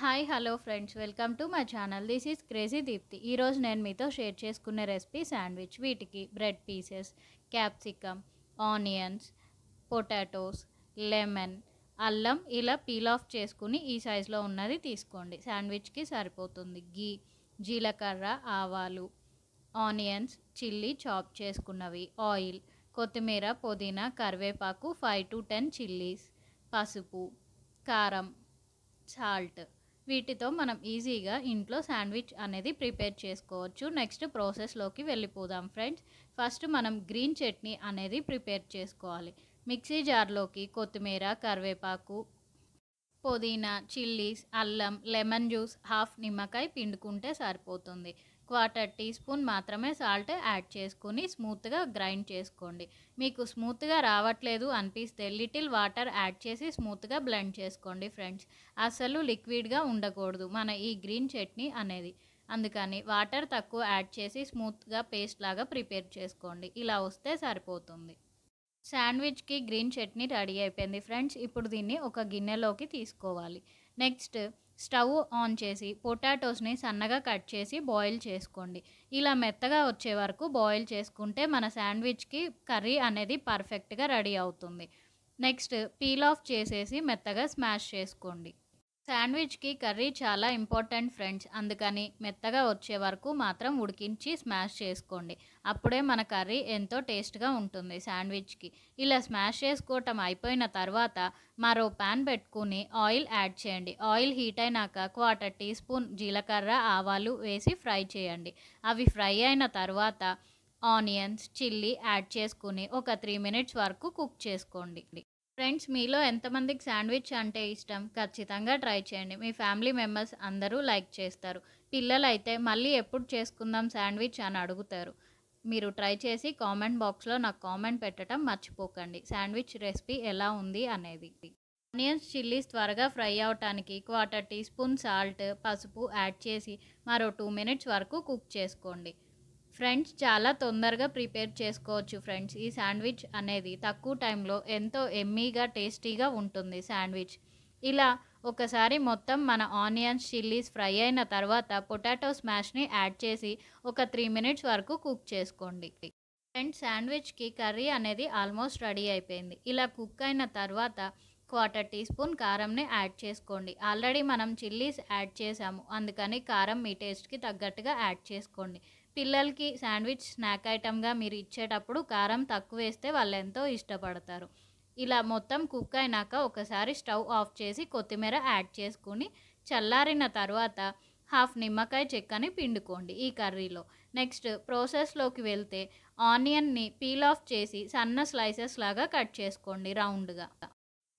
hi hello friends welcome to my channel this is crazy Deepthi ఈరోజు నేను మీతో share చేసుకున్న రెసిపీ శాండ్విచ్ వీటికి bread pieces capsicum onions potatoes lemon అల్లం ఇలా పీల్ ఆఫ్ చేసుకుని ఈ సైజులో ఉన్నది తీసుకోండి శాండ్విచ్కి సరిపోతుంది గీ జీలకర్ర ఆవాలు ఆనియన్స్ చిల్లీ చాప్ చేసుకున్నవి ఆయిల్ కొత్తిమీర పుదీనా కరివేపాకు ఫైవ్ టు టెన్ చిల్లీస్ పసుపు కారం సాల్ట్ వీటితో మనం ఈజీగా ఇంట్లో శాండ్విచ్ అనేది ప్రిపేర్ చేసుకోవచ్చు నెక్స్ట్ ప్రాసెస్లోకి వెళ్ళిపోదాం ఫ్రెండ్స్ ఫస్ట్ మనం గ్రీన్ చట్నీ అనేది ప్రిపేర్ చేసుకోవాలి మిక్సీ జార్లోకి కొత్తిమీర కరివేపాకు పుదీనా చిల్లీస్ అల్లం లెమన్ జ్యూస్ హాఫ్ నిమ్మకాయ పిండుకుంటే సరిపోతుంది క్వార్టర్ టీ స్పూన్ మాత్రమే సాల్ట్ యాడ్ చేసుకుని స్మూత్గా గ్రైండ్ చేసుకోండి మీకు స్మూత్గా రావట్లేదు అనిపిస్తే లిటిల్ వాటర్ యాడ్ చేసి స్మూత్గా బ్లెండ్ చేసుకోండి ఫ్రెండ్స్ అసలు లిక్విడ్గా ఉండకూడదు మన ఈ గ్రీన్ చట్నీ అనేది అందుకని వాటర్ తక్కువ యాడ్ చేసి స్మూత్గా పేస్ట్ లాగా ప్రిపేర్ చేసుకోండి ఇలా వస్తే సరిపోతుంది శాండ్విచ్కి గ్రీన్ చట్నీ రెడీ అయిపోయింది ఫ్రెండ్స్ ఇప్పుడు దీన్ని ఒక గిన్నెలోకి తీసుకోవాలి నెక్స్ట్ స్టవ్ ఆన్ చేసి పొటాటోస్ని సన్నగా కట్ చేసి బాయిల్ చేసుకోండి ఇలా మెత్తగా వచ్చే వరకు బాయిల్ చేసుకుంటే మన శాండ్విచ్కి కర్రీ అనేది పర్ఫెక్ట్గా రెడీ అవుతుంది నెక్స్ట్ పీల్ ఆఫ్ చేసేసి మెత్తగా స్మాష్ చేసుకోండి శాండ్విచ్కి కర్రీ చాలా ఇంపార్టెంట్ ఫ్రెండ్స్ అందుకని మెత్తగా వచ్చే వరకు మాత్రం ఉడికించి స్మాష్ చేసుకోండి అప్పుడే మన కర్రీ ఎంతో టేస్ట్గా ఉంటుంది శాండ్విచ్కి ఇలా స్మాష్ చేసుకోవటం అయిపోయిన తర్వాత మరో ప్యాన్ పెట్టుకుని ఆయిల్ యాడ్ చేయండి ఆయిల్ హీట్ అయినాక క్వార్టర్ టీ స్పూన్ జీలకర్ర ఆవాలు వేసి ఫ్రై చేయండి అవి ఫ్రై అయిన తర్వాత ఆనియన్స్ చిల్లీ యాడ్ చేసుకుని ఒక త్రీ మినిట్స్ వరకు కుక్ చేసుకోండి ఫ్రెండ్స్ మీలో ఎంతమందికి శాండ్విచ్ అంటే ఇష్టం ఖచ్చితంగా ట్రై చేయండి మీ ఫ్యామిలీ మెంబర్స్ అందరూ లైక్ చేస్తారు పిల్లలైతే మళ్ళీ ఎప్పుడు చేసుకుందాం శాండ్విచ్ అని అడుగుతారు మీరు ట్రై చేసి కామెంట్ బాక్స్లో నాకు కామెంట్ పెట్టడం మర్చిపోకండి శాండ్విచ్ రెసిపీ ఎలా ఉంది అనేది ఆనియన్స్ చిల్లీస్ త్వరగా ఫ్రై అవటానికి క్వార్టర్ టీ స్పూన్ సాల్ట్ పసుపు యాడ్ చేసి మరో టూ మినిట్స్ వరకు కుక్ చేసుకోండి ఫ్రెండ్స్ చాలా తొందరగా ప్రిపేర్ చేసుకోవచ్చు ఫ్రెండ్స్ ఈ శాండ్విచ్ అనేది తక్కువ టైంలో ఎంతో ఎమ్మీగా టేస్టీగా ఉంటుంది శాండ్విచ్ ఇలా ఒకసారి మొత్తం మన ఆనియన్స్ చిల్లీస్ ఫ్రై అయిన తర్వాత పొటాటో స్మాష్ని యాడ్ చేసి ఒక త్రీ మినిట్స్ వరకు కుక్ చేసుకోండి ఫ్రెండ్స్ శాండ్విచ్కి కర్రీ అనేది ఆల్మోస్ట్ రెడీ అయిపోయింది ఇలా కుక్ అయిన తర్వాత క్వార్టర్ టీ స్పూన్ కారంని యాడ్ చేసుకోండి ఆల్రెడీ మనం చిల్లీస్ యాడ్ చేసాము అందుకని కారం మీ టేస్ట్కి తగ్గట్టుగా యాడ్ చేసుకోండి పిల్లలకి శాండ్విచ్ స్నాక్ ఐటమ్గా మీరు ఇచ్చేటప్పుడు కారం తక్కువ వేస్తే వాళ్ళు ఎంతో ఇష్టపడతారు ఇలా మొత్తం కుక్ అయినాక ఒకసారి స్టవ్ ఆఫ్ చేసి కొత్తిమీర యాడ్ చేసుకుని చల్లారిన తర్వాత హాఫ్ నిమ్మకాయ చెక్కని పిండుకోండి ఈ కర్రీలో నెక్స్ట్ ప్రాసెస్లోకి వెళ్తే ఆనియన్ని పీల్ ఆఫ్ చేసి సన్న స్లైసెస్ లాగా కట్ చేసుకోండి రౌండ్గా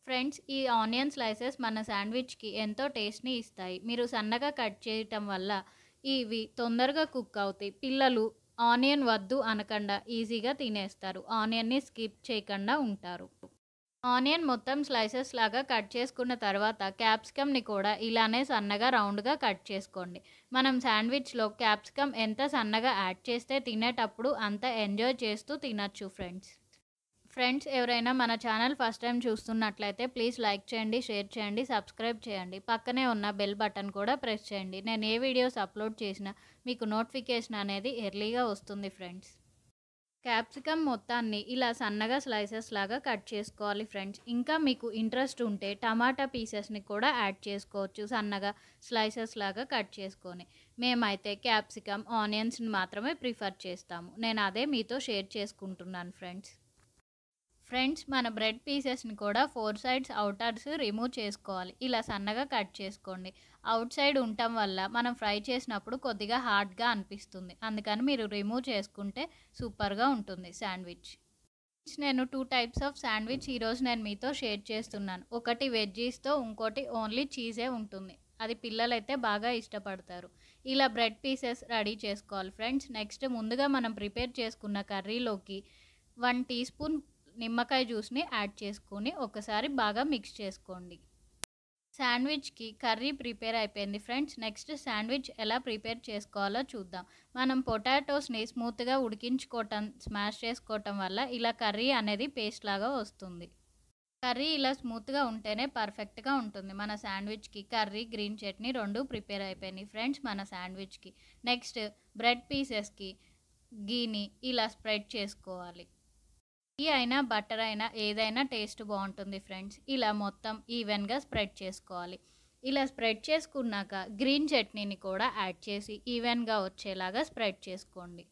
ఫ్రెండ్స్ ఈ ఆనియన్ స్లైసెస్ మన శాండ్విచ్కి ఎంతో టేస్ట్ని ఇస్తాయి మీరు సన్నగా కట్ చేయటం వల్ల ఇవి తొందరగా కుక్ అవుతాయి పిల్లలు ఆనియన్ వద్దు అనకుండా ఈజీగా తినేస్తారు ఆనియన్ని స్కిప్ చేయకుండా ఉంటారు ఆనియన్ మొత్తం స్లైసెస్ లాగా కట్ చేసుకున్న తర్వాత క్యాప్సికమ్ని కూడా ఇలానే సన్నగా రౌండ్గా కట్ చేసుకోండి మనం శాండ్విచ్లో క్యాప్సికమ్ ఎంత సన్నగా యాడ్ చేస్తే తినేటప్పుడు అంత ఎంజాయ్ చేస్తూ తినచ్చు ఫ్రెండ్స్ ఫ్రెండ్స్ ఎవరైనా మన ఛానల్ ఫస్ట్ టైం చూస్తున్నట్లయితే ప్లీజ్ లైక్ చేయండి షేర్ చేయండి సబ్స్క్రైబ్ చేయండి పక్కనే ఉన్న బెల్ బటన్ కూడా ప్రెస్ చేయండి నేను ఏ వీడియోస్ అప్లోడ్ చేసినా మీకు నోటిఫికేషన్ అనేది ఎర్లీగా వస్తుంది ఫ్రెండ్స్ క్యాప్సికమ్ మొత్తాన్ని ఇలా సన్నగా స్లైసెస్ లాగా కట్ చేసుకోవాలి ఫ్రెండ్స్ ఇంకా మీకు ఇంట్రెస్ట్ ఉంటే టమాటా పీసెస్ని కూడా యాడ్ చేసుకోవచ్చు సన్నగా స్లైసెస్ లాగా కట్ చేసుకొని మేమైతే క్యాప్సికమ్ ఆనియన్స్ని మాత్రమే ప్రిఫర్ చేస్తాము నేను అదే మీతో షేర్ చేసుకుంటున్నాను ఫ్రెండ్స్ ఫ్రెండ్స్ మన బ్రెడ్ పీసెస్ని కూడా ఫోర్ సైడ్స్ అవుటర్స్ రిమూవ్ చేసుకోవాలి ఇలా సన్నగా కట్ చేసుకోండి అవుట్ సైడ్ ఉండటం వల్ల మనం ఫ్రై చేసినప్పుడు కొద్దిగా హార్డ్గా అనిపిస్తుంది అందుకని మీరు రిమూవ్ చేసుకుంటే సూపర్గా ఉంటుంది శాండ్విచ్ నేను టూ టైప్స్ ఆఫ్ శాండ్విచ్ ఈరోజు నేను మీతో షేర్ చేస్తున్నాను ఒకటి వెజ్జీస్తో ఇంకోటి ఓన్లీ చీజే ఉంటుంది అది పిల్లలైతే బాగా ఇష్టపడతారు ఇలా బ్రెడ్ పీసెస్ రెడీ చేసుకోవాలి ఫ్రెండ్స్ నెక్స్ట్ ముందుగా మనం ప్రిపేర్ చేసుకున్న కర్రీలోకి వన్ టీ స్పూన్ నిమ్మకాయ జ్యూస్ని యాడ్ చేసుకొని ఒకసారి బాగా మిక్స్ చేసుకోండి శాండ్విచ్కి కర్రీ ప్రిపేర్ అయిపోయింది ఫ్రెండ్స్ నెక్స్ట్ శాండ్విచ్ ఎలా ప్రిపేర్ చేసుకోవాలో చూద్దాం మనం పొటాటోస్ని స్మూత్గా ఉడికించుకోవటం స్మాష్ చేసుకోవటం వల్ల ఇలా కర్రీ అనేది పేస్ట్ లాగా వస్తుంది కర్రీ ఇలా స్మూత్గా ఉంటేనే పర్ఫెక్ట్గా ఉంటుంది మన శాండ్విచ్కి కర్రీ గ్రీన్ చట్నీ రెండు ప్రిపేర్ అయిపోయినాయి ఫ్రెండ్స్ మన శాండ్విచ్కి నెక్స్ట్ బ్రెడ్ పీసెస్కి గీని ఇలా స్ప్రెడ్ చేసుకోవాలి టీ అయినా బటర్ అయినా ఏదైనా టేస్ట్ బాగుంటుంది ఫ్రెండ్స్ ఇలా మొత్తం ఈవెన్గా స్ప్రెడ్ చేసుకోవాలి ఇలా స్ప్రెడ్ చేసుకున్నాక గ్రీన్ చట్నీని కూడా యాడ్ చేసి ఈవెన్గా వచ్చేలాగా స్ప్రెడ్ చేసుకోండి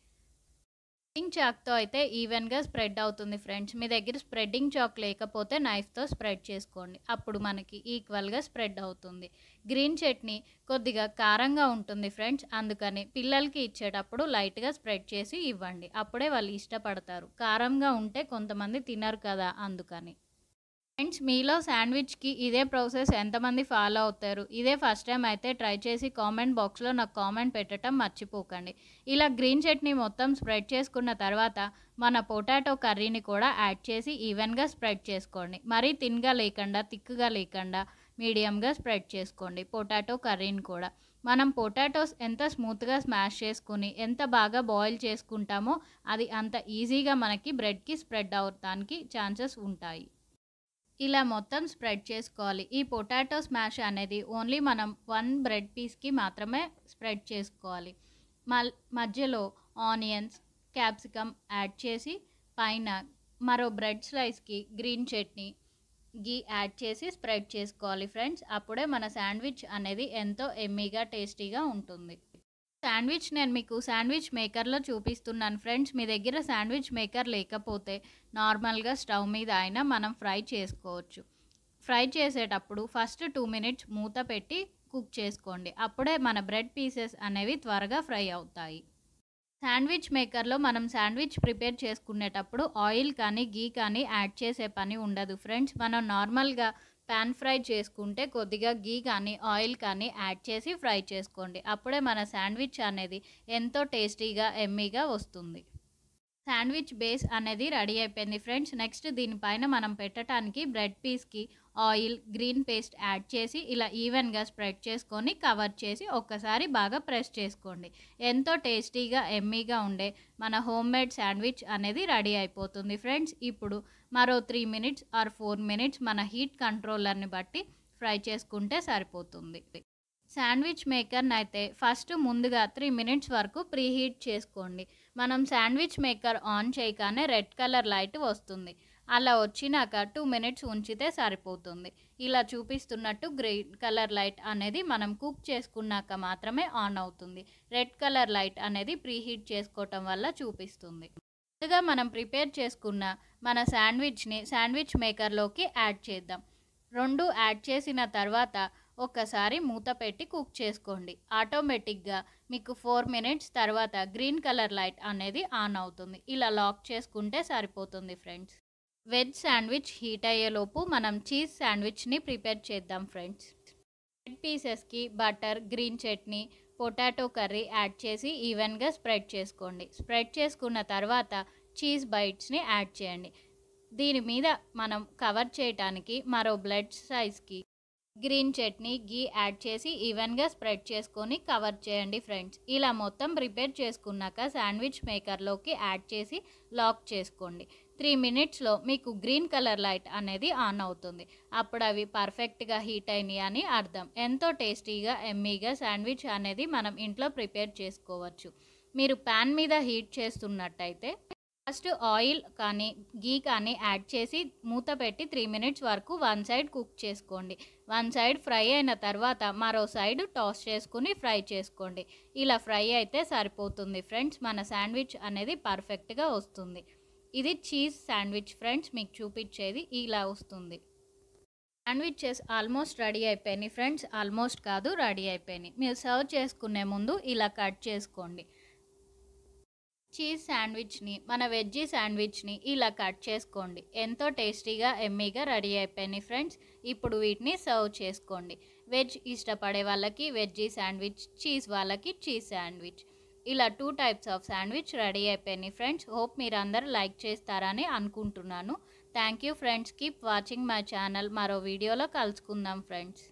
స్ప్రెడ్డింగ్ చాక్తో అయితే ఈవెన్గా స్ప్రెడ్ అవుతుంది ఫ్రెండ్స్ మీ దగ్గర స్ప్రెడ్డింగ్ చాక్ లేకపోతే నైఫ్తో స్ప్రెడ్ చేసుకోండి అప్పుడు మనకి ఈక్వల్గా స్ప్రెడ్ అవుతుంది గ్రీన్ చట్నీ కొద్దిగా కారంగా ఉంటుంది ఫ్రెండ్స్ అందుకని పిల్లలకి ఇచ్చేటప్పుడు లైట్గా స్ప్రెడ్ చేసి ఇవ్వండి అప్పుడే వాళ్ళు ఇష్టపడతారు కారంగా ఉంటే కొంతమంది తినరు కదా అందుకని ఫ్రెండ్స్ మీలో శాండ్విచ్కి ఇదే ప్రాసెస్ ఎంతమంది ఫాలో అవుతారు ఇదే ఫస్ట్ టైం అయితే ట్రై చేసి కామెంట్ బాక్స్లో నాకు కామెంట్ పెట్టడం మర్చిపోకండి ఇలా గ్రీన్ చట్నీ మొత్తం స్ప్రెడ్ చేసుకున్న తర్వాత మన పొటాటో కర్రీని కూడా యాడ్ చేసి ఈవెన్గా స్ప్రెడ్ చేసుకోండి మరీ థిన్గా లేకుండా తిక్కుగా లేకుండా మీడియంగా స్ప్రెడ్ చేసుకోండి పొటాటో కర్రీని కూడా మనం పొటాటోస్ ఎంత స్మూత్గా స్మాష్ చేసుకుని ఎంత బాగా బాయిల్ చేసుకుంటామో అది అంత ఈజీగా మనకి బ్రెడ్కి స్ప్రెడ్ అవటానికి ఛాన్సెస్ ఉంటాయి ఇలా మొత్తం స్ప్రెడ్ చేసుకోవాలి ఈ పొటాటో స్మాష్ అనేది ఓన్లీ మనం వన్ బ్రెడ్ పీస్కి మాత్రమే స్ప్రెడ్ చేసుకోవాలి మధ్యలో ఆనియన్స్ క్యాప్సికమ్ యాడ్ చేసి పైన మరో బ్రెడ్ స్లైస్కి గ్రీన్ చట్నీ గీ యాడ్ చేసి స్ప్రెడ్ చేసుకోవాలి ఫ్రెండ్స్ అప్పుడే మన శాండ్విచ్ అనేది ఎంతో ఎమ్మీగా టేస్టీగా ఉంటుంది శాండ్విచ్ నేను మీకు శాండ్విచ్ మేకర్లో చూపిస్తున్నాను ఫ్రెండ్స్ మీ దగ్గర శాండ్విచ్ మేకర్ లేకపోతే నార్మల్గా స్టవ్ మీద అయినా మనం ఫ్రై చేసుకోవచ్చు ఫ్రై చేసేటప్పుడు ఫస్ట్ టూ మినిట్స్ మూత పెట్టి కుక్ చేసుకోండి అప్పుడే మన బ్రెడ్ పీసెస్ అనేవి త్వరగా ఫ్రై అవుతాయి శాండ్విచ్ మేకర్లో మనం శాండ్విచ్ ప్రిపేర్ చేసుకునేటప్పుడు ఆయిల్ కానీ గీ కానీ యాడ్ చేసే పని ఉండదు ఫ్రెండ్స్ మనం నార్మల్గా పాన్ ఫ్రై చేసుకుంటే కొద్దిగా గీ కానీ ఆయిల్ కానీ యాడ్ చేసి ఫ్రై చేసుకోండి అప్పుడే మన శాండ్విచ్ అనేది ఎంతో టేస్టీగా ఎమ్మీగా వస్తుంది శాండ్విచ్ బేస్ అనేది రెడీ అయిపోయింది ఫ్రెండ్స్ నెక్స్ట్ దీనిపైన మనం పెట్టడానికి బ్రెడ్ పీస్కి ఆయిల్ గ్రీన్ పేస్ట్ యాడ్ చేసి ఇలా ఈవెన్గా స్ప్రెడ్ చేసుకొని కవర్ చేసి ఒక్కసారి బాగా ప్రెస్ చేసుకోండి ఎంతో టేస్టీగా ఎమ్మీగా ఉండే మన హోమ్ మేడ్ శాండ్విచ్ అనేది రెడీ అయిపోతుంది ఫ్రెండ్స్ ఇప్పుడు మరో three minutes or four minutes మన హీట్ కంట్రోలర్ని బట్టి ఫ్రై చేసుకుంటే సరిపోతుంది శాండ్విచ్ మేకర్ని అయితే ఫస్ట్ ముందుగా త్రీ మినిట్స్ వరకు ప్రీహీట్ చేసుకోండి మనం శాండ్విచ్ మేకర్ ఆన్ చేయగానే రెడ్ కలర్ లైట్ వస్తుంది అలా వచ్చినాక టూ మినిట్స్ ఉంచితే సరిపోతుంది ఇలా చూపిస్తున్నట్టు గ్రీన్ కలర్ లైట్ అనేది మనం కుక్ చేసుకున్నాక మాత్రమే ఆన్ అవుతుంది రెడ్ కలర్ లైట్ అనేది ప్రీహీట్ చేసుకోవటం వల్ల చూపిస్తుంది ముందుగా మనం ప్రిపేర్ చేసుకున్న మన శాండ్విచ్ని శాండ్విచ్ మేకర్లోకి యాడ్ చేద్దాం రెండు యాడ్ చేసిన తర్వాత ఒక్కసారి మూత పెట్టి కుక్ చేసుకోండి ఆటోమేటిక్గా మీకు ఫోర్ మినిట్స్ తర్వాత గ్రీన్ కలర్ లైట్ అనేది ఆన్ అవుతుంది ఇలా లాక్ చేసుకుంటే సరిపోతుంది ఫ్రెండ్స్ వెజ్ శాండ్విచ్ హీట్ అయ్యేలోపు మనం చీజ్ శాండ్విచ్ని ప్రిపేర్ చేద్దాం ఫ్రెండ్స్ రెడ్ పీసెస్కి butter green chutney potato curry add చేసి ఈవెన్గా స్ప్రెడ్ చేసుకోండి స్ప్రెడ్ చేసుకున్న తర్వాత చీజ్ బైట్స్ని యాడ్ చేయండి దీని మీద మనం కవర్ చేయటానికి మరో బ్లడ్ సైజ్కి గ్రీన్ చట్నీ గీ యాడ్ చేసి ఈవెన్గా స్ప్రెడ్ చేసుకొని కవర్ చేయండి ఫ్రెండ్స్ ఇలా మొత్తం ప్రిపేర్ చేసుకున్నాక శాండ్విచ్ మేకర్లోకి యాడ్ చేసి లాక్ చేసుకోండి త్రీ మినిట్స్లో మీకు గ్రీన్ కలర్ లైట్ అనేది ఆన్ అవుతుంది అప్పుడు అవి పర్ఫెక్ట్గా హీట్ అయినాయి అని అర్థం ఎంతో టేస్టీగా ఎమ్మీగా శాండ్విచ్ అనేది మనం ఇంట్లో ప్రిపేర్ చేసుకోవచ్చు మీరు ప్యాన్ మీద హీట్ చేస్తున్నట్టయితే ఫస్ట్ ఆయిల్ కానీ గీ కానీ యాడ్ చేసి మూత పెట్టి త్రీ మినిట్స్ వరకు వన్ సైడ్ కుక్ చేసుకోండి వన్ సైడ్ ఫ్రై అయిన తర్వాత మరో సైడ్ టాస్ చేసుకుని ఫ్రై చేసుకోండి ఇలా ఫ్రై అయితే సరిపోతుంది ఫ్రెండ్స్ మన శాండ్విచ్ అనేది పర్ఫెక్ట్గా వస్తుంది ఇది చీజ్ శాండ్విచ్ ఫ్రెండ్స్ మీకు చూపించేది ఇలా వస్తుంది శాండ్విచెస్ ఆల్మోస్ట్ రెడీ అయిపోయినాయి ఫ్రెండ్స్ ఆల్మోస్ట్ కాదు రెడీ అయిపోయినాయి మీరు సర్వ్ చేసుకునే ముందు ఇలా కట్ చేసుకోండి చీజ్ శాండ్విచ్ని మన వెజ్జీ శాండ్విచ్ని ఇలా కట్ చేసుకోండి ఎంతో టేస్టీగా ఎమ్మీగా రెడీ అయిపోయినాయి ఫ్రెండ్స్ ఇప్పుడు వీటిని సర్వ్ చేసుకోండి వెజ్ ఇష్టపడే వాళ్ళకి వెజ్జీ శాండ్విచ్ చీజ్ వాళ్ళకి చీజ్ శాండ్విచ్ ఇలా two types of sandwich ready అయిపోయినాయి ఫ్రెండ్స్ హోప్ మీరు అందరూ లైక్ చేస్తారని అనుకుంటున్నాను thank you friends keep watching my channel మరో వీడియోలో కలుసుకుందాం ఫ్రెండ్స్